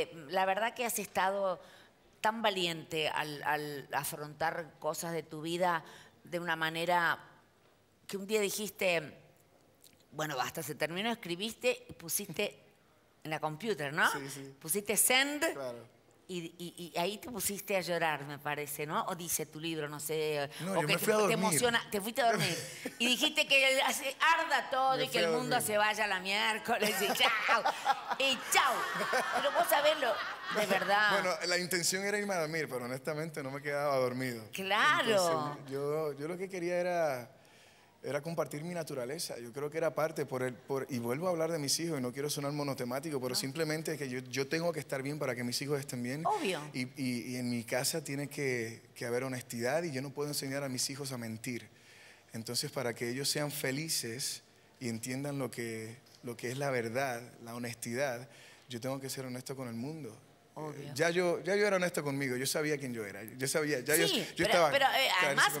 Eh, la verdad que has estado tan valiente al, al afrontar cosas de tu vida de una manera que un día dijiste, bueno, basta, se terminó, escribiste y pusiste en la computer, ¿no? Sí, sí. Pusiste send claro y, ahí te pusiste a llorar, me parece, ¿no? O dice tu libro, no sé, o que te, emociona, te fuiste a dormir y dijiste que arda todo y que el mundo se vaya a la miércoles y chao, y chao. Pero vos sabés lo, de verdad. Bueno, la intención era irme a dormir, pero honestamente no me quedaba dormido. Claro. yo lo que quería era era compartir mi naturaleza. Yo creo que era parte por el, por, y vuelvo a hablar de mis hijos y no quiero sonar monotemático, pero ah. simplemente simplemente que yo, yo, tengo que estar bien para que mis hijos estén bien. Obvio. Y, y, y en mi casa tiene que, que, haber honestidad y yo no puedo enseñar a mis hijos a mentir. Entonces, para que ellos sean felices y entiendan lo que, lo que es la verdad, la honestidad, yo tengo que ser honesto con el mundo ya yo, ya yo era honesto conmigo, yo sabía quién yo era. Yo sabía, ya yo, yo pero, estaba pero, eh, además,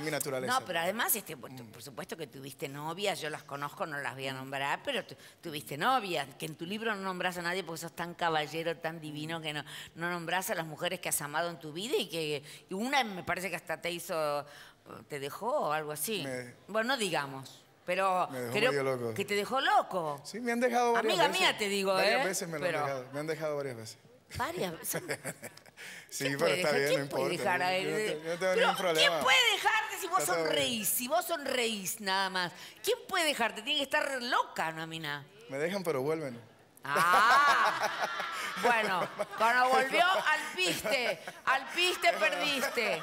No, pero además, este, mm. por, supuesto que tuviste novias, yo las conozco, no las voy a nombrar, pero tuviste novias, que en tu libro no nombras a nadie porque sos tan caballero, tan divino, que no, no nombras a las mujeres que has amado en tu vida y que una me parece que hasta te hizo, te dejó o algo así. Bueno, no digamos pero creo que te dejó loco. Sí, me han dejado varias veces. Amiga mía, te digo, varias ¿eh? Veces me, lo han dejado, me han dejado varias veces. Varias. Sí, pero está bien, ¿Quién puede dejar a él? No, tengo pero, problema. ¿Quién puede dejarte si vos sonreís? Si vos sonreís nada más. ¿Quién puede dejarte? Tiene que estar loca, no, nada. Me dejan, pero vuelven. Ah, bueno, cuando volvió a piste, al piste perdiste.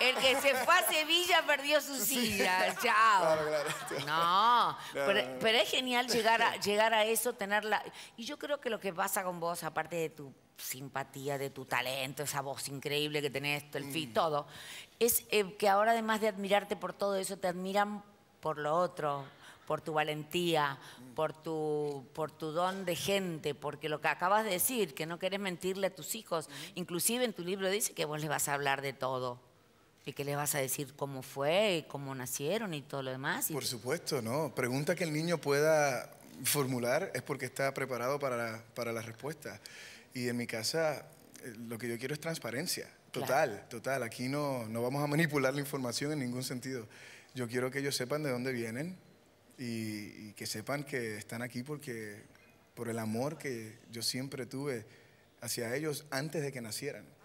El que se fue a Sevilla perdió su silla. Chao. No, Pero, es genial llegar a, llegar a eso, tenerla. Y yo creo que lo que pasa con vos, aparte de tu simpatía, de tu talento, esa voz increíble que tenés, el mm. todo, es eh, que ahora además de admirarte por todo eso, te admiran por lo otro por tu valentía, por tu, por tu don de gente, porque lo que acabas de decir, que no quieres mentirle a tus hijos, inclusive en tu libro dice que vos les vas a hablar de todo y que les vas a decir cómo fue, cómo nacieron y todo lo demás. Por supuesto, ¿no? Pregunta que el niño pueda formular es porque está preparado para la, para respuesta. Y en mi casa eh, lo que yo quiero es transparencia, total, total. Aquí no, no vamos a manipular la información en ningún sentido. Yo quiero que ellos sepan de dónde vienen, y, que sepan que están aquí porque por el amor que yo siempre tuve hacia ellos antes de que nacieran.